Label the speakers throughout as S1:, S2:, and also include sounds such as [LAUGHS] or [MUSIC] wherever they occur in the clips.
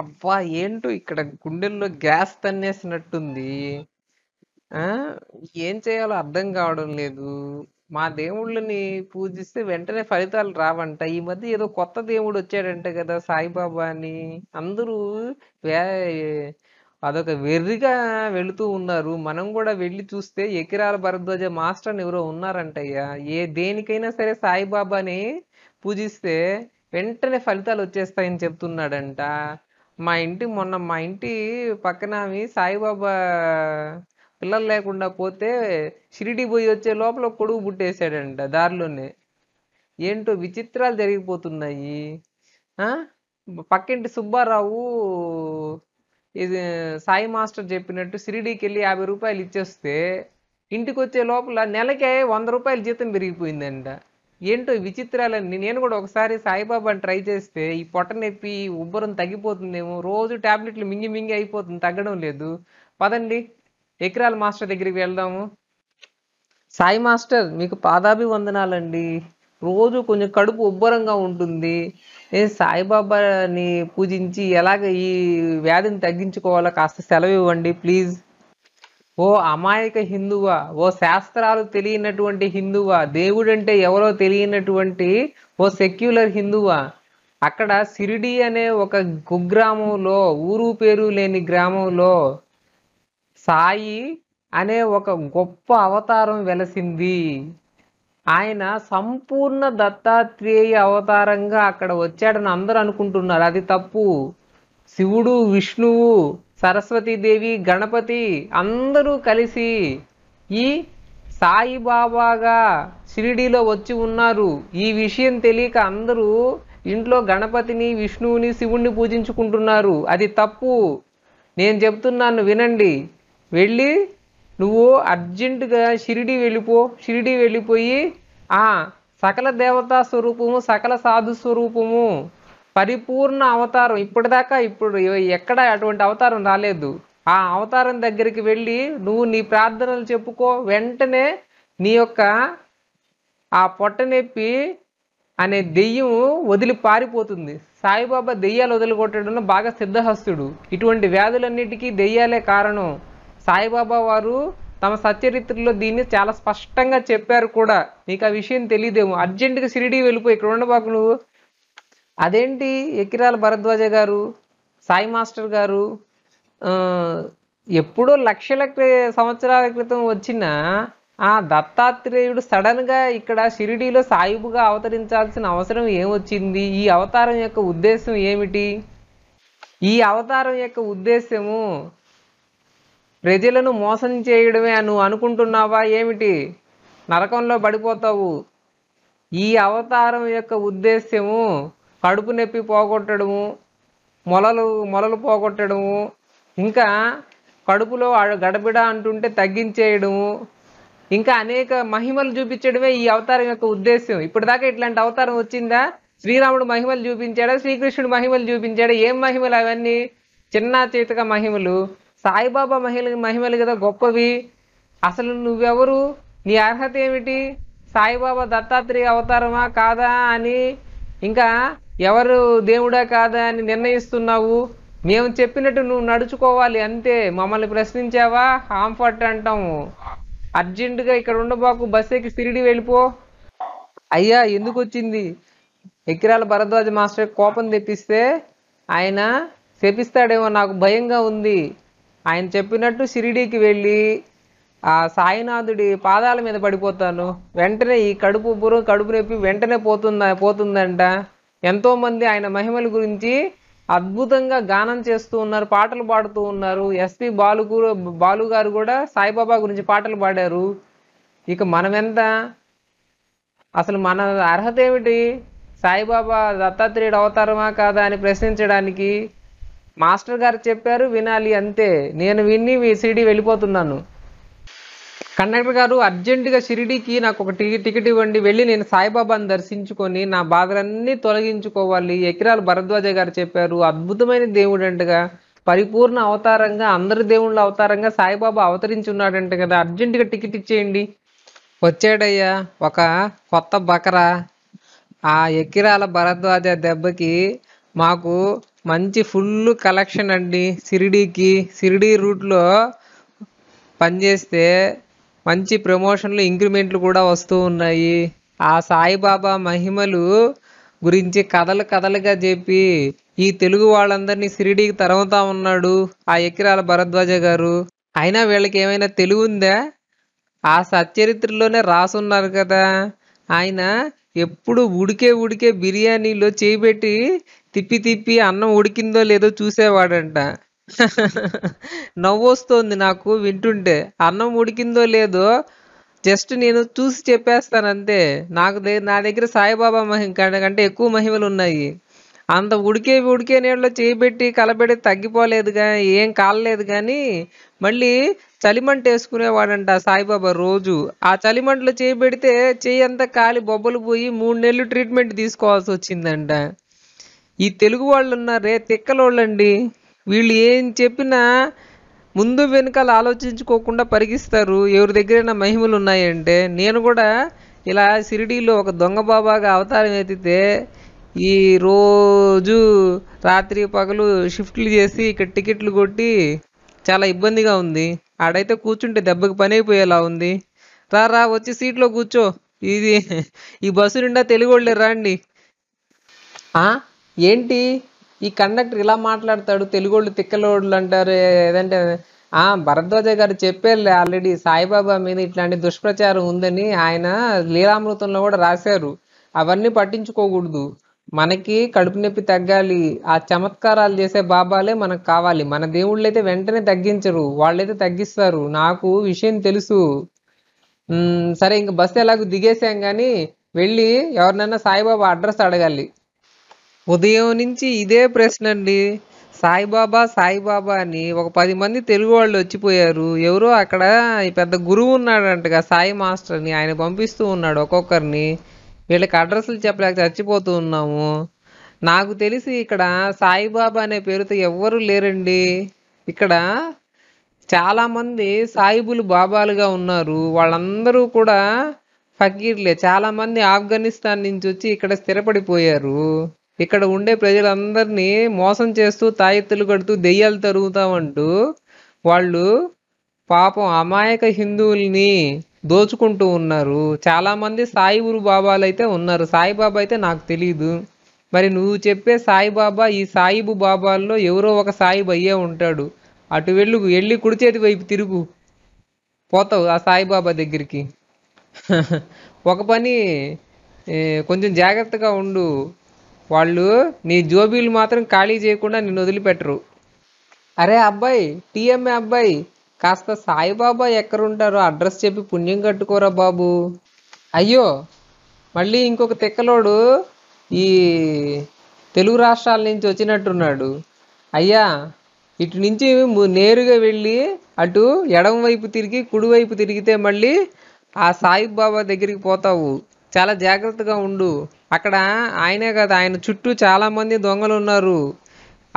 S1: అబ్బా ఏంటో ఇక్కడ గుండెల్లో గ్యాస్ తన్నేసినట్టుంది ఆ ఏం చేయాలో అర్థం కావడం లేదు మా దేవుళ్ళని పూజిస్తే వెంటనే ఫలితాలు రావంట ఈ మధ్య ఏదో కొత్త దేవుడు వచ్చాడంట కదా సాయిబాబా అని అందరూ వే అదొక వెర్రిగా వెళుతూ ఉన్నారు మనం కూడా వెళ్ళి చూస్తే ఎకిరాల భరద్వాజ మాస్టర్ అని ఎవరో ఉన్నారంటయ్యా ఏ దేనికైనా సరే సాయిబాబాని పూజిస్తే వెంటనే ఫలితాలు వచ్చేస్తాయని చెప్తున్నాడంట మా ఇంటి మొన్న మా ఇంటి పక్కన ఆమె సాయిబాబా పిల్లలు లేకుండా పోతే షిరిడి పోయి వచ్చే లోపల కొడుకు పుట్టేశాడంట దారిలోనే ఏంటో విచిత్రాలు జరిగిపోతున్నాయి పక్కింటి సుబ్బారావు ఇది సాయి మాస్టర్ చెప్పినట్టు షిరిడీకి వెళ్ళి యాభై రూపాయలు ఇచ్చేస్తే ఇంటికి వచ్చే లోపల నెలకే వంద రూపాయలు జీతం పెరిగిపోయిందంట ఏంటో విచిత్రాలన్నీ నేను కూడా ఒకసారి సాయిబాబాని ట్రై చేస్తే ఈ పొట్ట నొప్పి ఉబ్బరం తగ్గిపోతుందేమో రోజు ట్యాబ్లెట్లు మింగి మింగి అయిపోతుంది తగ్గడం లేదు పదండి ఎకరాల మాస్టర్ దగ్గరికి వెళ్దాము సాయి మాస్టర్ మీకు వందనాలండి రోజు కొంచెం కడుపు ఉబ్బరంగా ఉంటుంది సాయిబాబాని పూజించి ఎలాగ ఈ వ్యాధిని తగ్గించుకోవాలో కాస్త సెలవు ఇవ్వండి ప్లీజ్ ఓ అమాయక హిందువా ఓ శాస్త్రాలు తెలియనటువంటి హిందువా దేవుడంటే ఎవరో తెలియనటువంటి ఓ సెక్యులర్ హిందువా అక్కడ సిరిడి అనే ఒక కుగ్రామంలో ఊరు పేరు లేని గ్రామంలో సాయి అనే ఒక గొప్ప అవతారం వెలసింది ఆయన సంపూర్ణ దత్తాత్రేయ అవతారంగా అక్కడ వచ్చాడని అందరూ అనుకుంటున్నారు అది తప్పు శివుడు విష్ణువు సరస్వతీదేవి గణపతి అందరూ కలిసి ఈ సాయిబాబాగా షిరిడీలో వచ్చి ఉన్నారు ఈ విషయం తెలియక అందరూ ఇంట్లో గణపతిని విష్ణువుని శివుణ్ణి పూజించుకుంటున్నారు అది తప్పు నేను చెప్తున్నాను వినండి వెళ్ళి నువ్వు అర్జెంటుగా షిరిడి వెళ్ళిపో షిరిడి వెళ్ళిపోయి ఆ సకల దేవతా స్వరూపము సకల సాధు స్వరూపము పరిపూర్ణ అవతారం ఇప్పటిదాకా ఇప్పుడు ఎక్కడ అటువంటి అవతారం రాలేదు ఆ అవతారం దగ్గరికి వెళ్ళి నువ్వు నీ ప్రార్థనలు చెప్పుకో వెంటనే నీ యొక్క ఆ పొట్ట నొప్పి అనే దెయ్యం వదిలి పారిపోతుంది సాయిబాబా దెయ్యాలు వదిలిగొట్టడం బాగా సిద్ధహస్తుడు ఇటువంటి వ్యాధులన్నిటికీ దెయ్యాలే కారణం సాయిబాబా వారు తమ సత్యరిత్రలో దీన్ని చాలా స్పష్టంగా చెప్పారు కూడా నీకు ఆ విషయం తెలియదేమో అర్జెంటుగా షిరిడి వెళ్ళిపోయి ఇక్కడ ఉండబాకు నువ్వు అదేంటి ఎకిరాల భరద్వాజ గారు సాయి మాస్టర్ గారు ఎప్పుడో లక్షల సంవత్సరాల క్రితం వచ్చిన ఆ దత్తాత్రేయుడు సడన్గా ఇక్కడ షిరిడీలో సాయిబుగా అవతరించాల్సిన అవసరం ఏమొచ్చింది ఈ అవతారం యొక్క ఉద్దేశం ఏమిటి ఈ అవతారం యొక్క ఉద్దేశము ప్రజలను మోసం చేయడమే నువ్వు అనుకుంటున్నావా ఏమిటి నరకంలో పడిపోతావు ఈ అవతారం యొక్క ఉద్దేశ్యము కడుపు నొప్పి పోగొట్టడము మొలలు మొలలు పోగొట్టడము ఇంకా కడుపులో గడబిడ అంటుంటే తగ్గించేయడము ఇంకా అనేక మహిమలు చూపించడమే ఈ అవతారం యొక్క ఉద్దేశం ఇప్పటిదాకా ఇట్లాంటి అవతారం వచ్చిందా శ్రీరాముడు మహిమలు చూపించాడా శ్రీకృష్ణుడు మహిమలు చూపించాడా ఏం మహిమలు అవన్నీ చిన్న చేతక మహిమలు సాయిబాబా మహిళ మహిమలు కదా గొప్పవి అసలు నువ్వెవరు నీ అర్హత ఏమిటి సాయిబాబా దత్తాత్రేయ అవతారమా కాదా అని ఇంకా ఎవరు దేవుడా కాదా అని నిర్ణయిస్తున్నావు మేము చెప్పినట్టు నువ్వు నడుచుకోవాలి అంతే మమ్మల్ని ప్రశ్నించావా హాంఫర్ట్ అంటాము అర్జెంటుగా ఇక్కడ ఉండబాకు బస్ ఎక్కి సిరిడి వెళ్ళిపో అయ్యా ఎందుకు వచ్చింది ఎకిరాల భరద్వాజ మాస్టర్ కోపం తెప్పిస్తే ఆయన తెప్పిస్తాడేమో నాకు భయంగా ఉంది ఆయన చెప్పినట్టు షిరిడీకి వెళ్ళి ఆ సాయినాథుడి పాదాల మీద పడిపోతాను వెంటనే ఈ కడుపు బుర్ర కడుపు నొప్పి వెంటనే పోతుందా పోతుందంట ఎంతోమంది ఆయన మహిమల గురించి అద్భుతంగా గానం చేస్తూ ఉన్నారు పాటలు పాడుతూ ఉన్నారు ఎస్పి బాలు బాలు గారు కూడా సాయిబాబా గురించి పాటలు పాడారు ఇక మనమెంత అసలు మన అర్హత ఏమిటి సాయిబాబా దత్తాత్రేయుడు అవతారమా కాదా అని ప్రశ్నించడానికి మాస్టర్ గారు చెప్పారు వినాలి అంతే నేను విని సిడీ వెళ్ళిపోతున్నాను కండక్టర్ గారు అర్జెంటుగా షిరిడీకి నాకు ఒక టికెట్ ఇవ్వండి వెళ్ళి నేను సాయిబాబాను దర్శించుకొని నా బాధలన్నీ తొలగించుకోవాలి ఎకిరాలు భరద్వాజ గారు చెప్పారు అద్భుతమైన దేవుడు అంటగా పరిపూర్ణ అవతారంగా అందరి దేవుళ్ళ అవతారంగా సాయిబాబా అవతరించి ఉన్నాడంట కదా అర్జెంటుగా టికెట్ ఇచ్చేయండి వచ్చాడయ్యా ఒక కొత్త బకరా ఆ ఎకిరాల భరద్వాజ దెబ్బకి మాకు మంచి ఫుల్ కలెక్షన్ అండి షిరిడీకి షిరిడీ రూట్లో పనిచేస్తే మంచి ప్రమోషన్లు ఇంక్రిమెంట్లు కూడా వస్తూ ఉన్నాయి ఆ సాయిబాబా మహిమలు గురించి కథలు కథలుగా చెప్పి ఈ తెలుగు వాళ్ళందరినీ సిరిడికి తరమతా ఉన్నాడు ఆ ఎకిరాల భరద్వాజ గారు అయినా వీళ్ళకి ఏమైనా తెలుగు ఉందా ఆ సచ్చరిత్రలోనే రాసున్నారు కదా ఆయన ఎప్పుడు ఉడికే ఉడికే బిర్యానీలో చేయిబెట్టి తిప్పి తిప్పి అన్నం ఉడికిందో లేదో చూసేవాడంట నవ్వొస్తోంది నాకు వింటుంటే అన్నం ఉడికిందో లేదో జస్ట్ నేను చూసి చెప్పేస్తాను అంతే నాకు నా దగ్గర సాయిబాబా మహిమ కంటే ఎక్కువ మహిమలు ఉన్నాయి అంత ఉడికే ఉడికే నీళ్ళలో చేయిబెట్టి కలబెడి తగ్గిపోలేదు కానీ ఏం కాలలేదు కానీ మళ్ళీ చలిమంట వేసుకునేవాడంట సాయిబాబా రోజు ఆ చలిమంటలో చేయి పెడితే చేయి అంతా కాలి బొబ్బలు పోయి మూడు నెలలు ట్రీట్మెంట్ తీసుకోవాల్సి వచ్చిందంట ఈ తెలుగు వాళ్ళు ఉన్నారే తిక్కలోళ్ళండి వీళ్ళు ఏం చెప్పినా ముందు వెనుకాల ఆలోచించుకోకుండా పరిగిస్తారు ఎవరి దగ్గరైనా మహిమలు ఉన్నాయంటే నేను కూడా ఇలా షిరిడీలో ఒక దొంగ బాబాగా అవతారం ఎత్తితే ఈ రోజు రాత్రి పగలు షిఫ్ట్లు చేసి ఇక్కడ టికెట్లు కొట్టి చాలా ఇబ్బందిగా ఉంది ఆడైతే కూర్చుంటే దెబ్బకి పని అయిపోయేలా ఉంది రా రా వచ్చి సీట్లో కూర్చో ఇది ఈ బస్సు నిండా తెలుగు వాళ్ళే రాండి ఏంటి ఈ కండక్టర్ ఇలా మాట్లాడతాడు తెలుగోళ్ళు తిక్కలోళ్ళు అంటారు ఏదంటే భరద్వాజ గారు చెప్పారులే ఆల్రెడీ సాయిబాబా మీద ఇట్లాంటి దుష్ప్రచారం ఉందని ఆయన లీలామృతంలో కూడా రాశారు అవన్నీ పట్టించుకోకూడదు మనకి కడుపు నొప్పి తగ్గాలి ఆ చమత్కారాలు చేసే బాబాలే మనకు కావాలి మన దేవుళ్ళు అయితే వెంటనే తగ్గించరు వాళ్ళైతే తగ్గిస్తారు నాకు విషయం తెలుసు సరే ఇంక బస్సు ఎలాగో దిగేసాం కానీ వెళ్ళి ఎవరినైనా సాయిబాబా అడ్రస్ అడగాలి ఉదయం నుంచి ఇదే ప్రశ్న అండి సాయిబాబా సాయిబాబా అని ఒక పది మంది తెలుగు వాళ్ళు వచ్చిపోయారు ఎవరో అక్కడ పెద్ద గురువు ఉన్నాడంటగా సాయి మాస్టర్ని ఆయన పంపిస్తూ ఉన్నాడు ఒక్కొక్కరిని వీళ్ళకి అడ్రస్లు చెప్పలేక చచ్చిపోతూ ఉన్నాము నాకు తెలిసి ఇక్కడ సాయిబాబా అనే పేరుతో ఎవ్వరూ లేరండి ఇక్కడ చాలామంది సాయిబులు బాబాలుగా ఉన్నారు వాళ్ళందరూ కూడా ఫకీర్లే చాలామంది ఆఫ్ఘనిస్తాన్ నుంచి వచ్చి ఇక్కడ స్థిరపడిపోయారు ఇక్కడ ఉండే ప్రజలందరినీ మోసం చేస్తూ తాయెత్తులు కడుతూ దెయ్యాలు తరుగుతామంటూ వాళ్ళు పాపం అమాయక హిందువుల్ని దోచుకుంటూ ఉన్నారు చాలామంది సాయి గురు బాబాలు అయితే ఉన్నారు సాయిబాబా అయితే నాకు తెలియదు మరి నువ్వు చెప్పే సాయిబాబా ఈ సాయిబు బాబాల్లో ఎవరో ఒక సాయిబు అయ్యే ఉంటాడు అటు వెళ్ళు వెళ్ళి కుడిచేతి వైపు తిరుగు పోతావు ఆ సాయిబాబా దగ్గరికి [LAUGHS] ఒక పని కొంచెం జాగ్రత్తగా ఉండు వాళ్ళు నీ జోబీలు మాత్రం ఖాళీ చేయకుండా నిన్ను వదిలిపెట్టరు అరే అబ్బాయి టీఎంఏ అబ్బాయి కాస్త సాయిబాబా ఎక్కడుంటారో అడ్రస్ చెప్పి పుణ్యం కట్టుకోరా బాబు అయ్యో మళ్ళీ ఇంకొక తిక్కలోడు ఈ తెలుగు రాష్ట్రాల నుంచి వచ్చినట్టున్నాడు అయ్యా ఇటు నుంచి నేరుగా వెళ్ళి అటు ఎడమ వైపు తిరిగి కుడివైపు తిరిగితే మళ్ళీ ఆ సాయిబాబా దగ్గరికి పోతావు చాలా జాగ్రత్తగా ఉండు అక్కడ ఆయనే కదా ఆయన చుట్టూ చాలామంది దొంగలు ఉన్నారు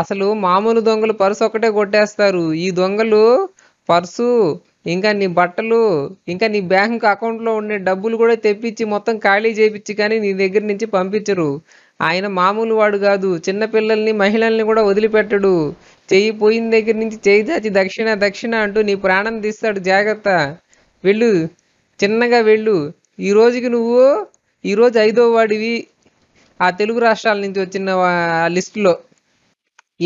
S1: అసలు మామూలు దొంగలు పర్సు ఒకటే కొట్టేస్తారు ఈ దొంగలు పర్సు ఇంకా నీ బట్టలు ఇంకా నీ బ్యాంక్ అకౌంట్లో ఉండే డబ్బులు కూడా తెప్పించి మొత్తం ఖాళీ చేయించి కానీ నీ దగ్గర నుంచి పంపించరు ఆయన మామూలు వాడు కాదు చిన్నపిల్లల్ని మహిళల్ని కూడా వదిలిపెట్టడు చెయ్యి పోయిన దగ్గర నుంచి చేయి దాచి దక్షిణ దక్షిణ అంటూ నీ ప్రాణం తీస్తాడు జాగ్రత్త వెళ్ళు చిన్నగా వెళ్ళు ఈ రోజుకి నువ్వు ఈరోజు ఐదో వాడివి ఆ తెలుగు రాష్ట్రాల నుంచి వచ్చిన లిస్టులో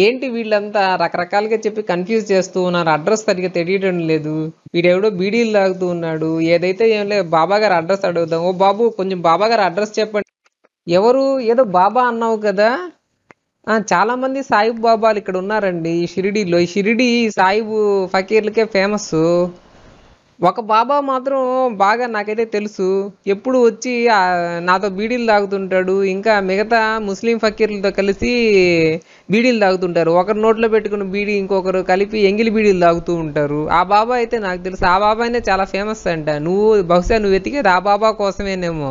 S1: ఏంటి వీళ్ళంతా రకరకాలుగా చెప్పి కన్ఫ్యూజ్ చేస్తూ ఉన్నారు అడ్రస్ సరిగ్గా తెలియడం లేదు వీడెవడో బీడీలు లాగుతూ ఉన్నాడు ఏదైతే ఏం లేదు బాబా గారు అడ్రస్ అడుగుదాం ఓ బాబు కొంచెం బాబా గారు అడ్రస్ చెప్పండి ఎవరు ఏదో బాబా అన్నావు కదా చాలామంది సాయిబు బాబాలు ఇక్కడ ఉన్నారండి షిరిడీలో షిరిడీ సాయిబు ఫకీర్లకే ఫేమస్ ఒక బాబా మాత్రం బాగా నాకైతే తెలుసు ఎప్పుడు వచ్చి నాతో బీడీలు తాగుతుంటాడు ఇంకా మిగతా ముస్లిం ఫకీర్లతో కలిసి బీడీలు తాగుతుంటారు ఒకరు నోట్లో పెట్టుకున్న బీడీ ఇంకొకరు కలిపి ఎంగిలి బీడీలు తాగుతూ ఉంటారు ఆ బాబా అయితే నాకు తెలుసు ఆ బాబాయినే చాలా ఫేమస్ అంట నువ్వు బహుశా నువ్వు వెతికేది ఆ బాబా కోసమేనేమో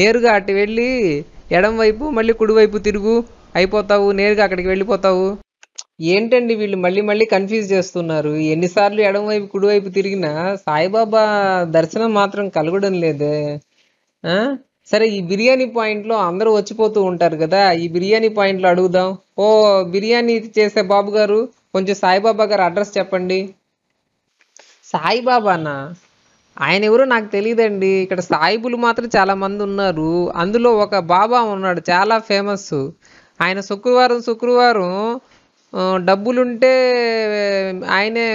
S1: నేరుగా అటు వెళ్ళి ఎడం వైపు మళ్ళీ కుడివైపు తిరుగు అయిపోతావు నేరుగా అక్కడికి వెళ్ళిపోతావు ఏంటండి వీళ్ళు మళ్ళీ మళ్ళీ కన్ఫ్యూజ్ చేస్తున్నారు ఎన్నిసార్లు ఎడమవైపు కుడివైపు తిరిగినా సాయిబాబా దర్శనం మాత్రం కలగడం లేదే సరే ఈ బిర్యానీ పాయింట్లో అందరూ వచ్చిపోతూ ఉంటారు కదా ఈ బిర్యానీ పాయింట్లో అడుగుదాం ఓ బిర్యానీ చేసే బాబు గారు కొంచెం సాయిబాబా గారు అడ్రస్ చెప్పండి సాయిబాబానా ఆయన ఎవరో నాకు తెలియదండి ఇక్కడ సాయిబులు మాత్రం చాలామంది ఉన్నారు అందులో ఒక బాబా ఉన్నాడు చాలా ఫేమస్ ఆయన శుక్రవారం శుక్రవారం డబ్బులుంటే ఆయనే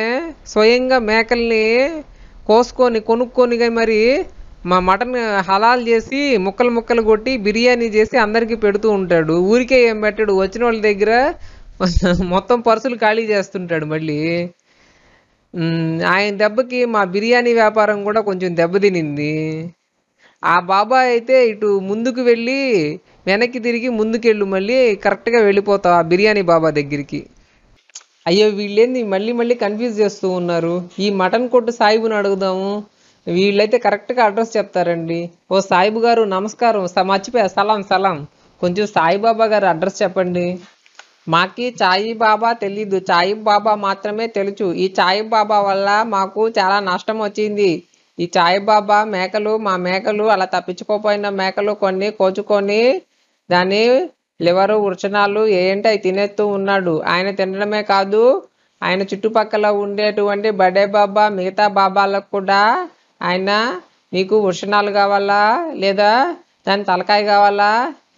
S1: స్వయంగా మేకల్ని కోసుకొని కొనుక్కొని మరి మా మటన్ హలాల్ చేసి ముక్కలు ముక్కలు కొట్టి బిర్యానీ చేసి అందరికీ పెడుతూ ఉంటాడు ఊరికే ఏం పెట్టాడు వచ్చిన వాళ్ళ దగ్గర [LAUGHS] మొత్తం పర్సులు ఖాళీ చేస్తుంటాడు మళ్ళీ ఆయన దెబ్బకి మా బిర్యానీ వ్యాపారం కూడా కొంచెం దెబ్బతినింది ఆ బాబా అయితే ఇటు ముందుకు వెళ్ళి వెనక్కి తిరిగి ముందుకెళ్ళు మళ్ళీ కరెక్ట్గా వెళ్ళిపోతావు ఆ బిర్యానీ బాబా దగ్గరికి అయ్యో వీళ్ళేంది మళ్ళీ మళ్ళీ కన్ఫ్యూజ్ చేస్తూ ఉన్నారు ఈ మటన్ కొట్టు సాయిబుని అడుగుదాము వీళ్ళైతే కరెక్ట్గా అడ్రస్ చెప్తారండి ఓ సాయిబు గారు నమస్కారం స మర్చిపోయా సలాం సలాం కొంచెం సాయిబాబా గారు అడ్రస్ చెప్పండి మాకి చాయి బాబా తెలీదు చాయి బాబా మాత్రమే తెలుసు ఈ చాయి బాబా వల్ల మాకు చాలా నష్టం వచ్చింది ఈ చాయి బాబా మేకలు మా మేకలు అలా తప్పించుకోపోయిన మేకలు కొన్ని కోచుకొని దాన్ని లివరు వృచనాలు ఏంటి అవి తినేస్తూ ఉన్నాడు ఆయన తినడమే కాదు ఆయన చుట్టుపక్కల ఉండేటువంటి బడే బాబా మిగతా బాబాలకు కూడా ఆయన నీకు వృషణాలు కావాలా లేదా దాని తలకాయ కావాలా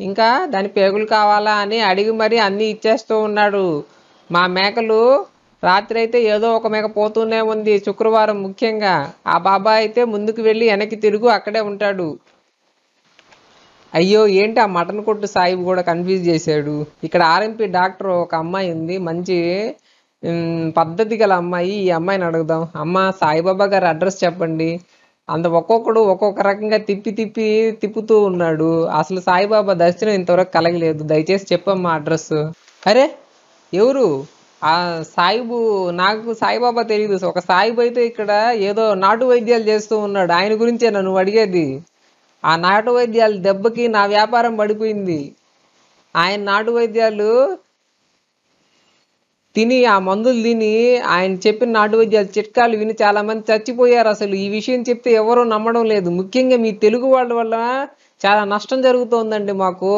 S1: ఇంకా దాని పేగులు కావాలా అని అడిగి మరీ అన్నీ ఇచ్చేస్తూ ఉన్నాడు మా మేకలు రాత్రి అయితే ఏదో ఒక మేక పోతూనే ఉంది శుక్రవారం ముఖ్యంగా ఆ బాబా అయితే ముందుకు వెళ్ళి వెనక్కి తిరుగు అక్కడే ఉంటాడు అయ్యో ఏంటి ఆ మటన్ కొట్టు సాయిబు కూడా కన్ఫ్యూజ్ చేశాడు ఇక్కడ ఆర్ఎంపీ డాక్టర్ ఒక అమ్మాయి ఉంది మంచి పద్ధతి గల అమ్మాయి ఈ అమ్మాయిని అడుగుదాం అమ్మ సాయిబాబా గారి అడ్రస్ చెప్పండి అంత ఒక్కొక్కడు ఒక్కొక్క రకంగా తిప్పి తిప్పి తిప్పుతూ ఉన్నాడు అసలు సాయిబాబా దర్శనం ఇంతవరకు కలగలేదు దయచేసి చెప్పమ్మా అడ్రస్ అరే ఎవరు ఆ సాయిబు నాకు సాయిబాబా తెలియదు ఒక సాయిబు అయితే ఇక్కడ ఏదో నాటు వైద్యాలు చేస్తూ ఉన్నాడు ఆయన గురించే నన్ను అడిగేది ఆ నాటు వైద్యాలు దెబ్బకి నా వ్యాపారం పడిపోయింది ఆయన నాటు వైద్యాలు తిని ఆ మందులు తిని ఆయన చెప్పిన నాటు వైద్యాలు చిట్కాలు విని చాలామంది చచ్చిపోయారు అసలు ఈ విషయం చెప్తే ఎవరూ నమ్మడం లేదు ముఖ్యంగా మీ తెలుగు వాళ్ళ వల్ల చాలా నష్టం జరుగుతోందండి మాకు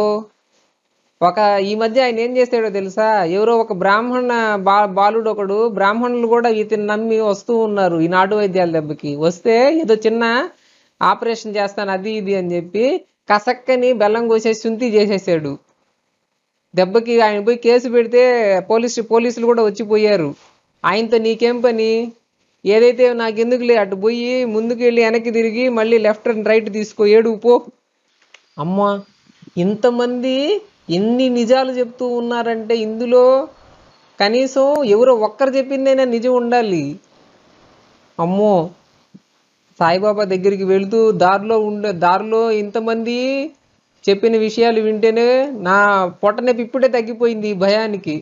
S1: ఒక ఈ మధ్య ఆయన ఏం చేస్తాడో తెలుసా ఎవరో ఒక బ్రాహ్మణ బా బాలుడు ఒకడు బ్రాహ్మణులు కూడా వీటిని నమ్మి వస్తూ ఉన్నారు ఈ నాటు వైద్యాల దెబ్బకి వస్తే ఏదో చిన్న ఆపరేషన్ చేస్తాను అది ఇది అని చెప్పి కసక్కని బెల్లం కోసేసి సుంతి చేసేసాడు దెబ్బకి ఆయన పోయి కేసు పెడితే పోలీస్ పోలీసులు కూడా వచ్చిపోయారు ఆయనతో నీకేం పని ఏదైతే నాకు లే అటు పోయి ముందుకు వెళ్ళి వెనక్కి తిరిగి మళ్ళీ లెఫ్ట్ అండ్ రైట్ తీసుకో ఏడు పో అమ్మా ఇంతమంది ఎన్ని నిజాలు చెప్తూ ఉన్నారంటే ఇందులో కనీసం ఎవరో ఒక్కరు చెప్పిందైనా నిజం ఉండాలి అమ్మో సాయిబాబా దగ్గరికి వెళుతూ దారిలో ఉండే దారిలో ఇంతమంది చెప్పిన విషయాలు వింటేనే నా పొట్టనొప్పి ఇప్పుడే తగ్గిపోయింది ఈ భయానికి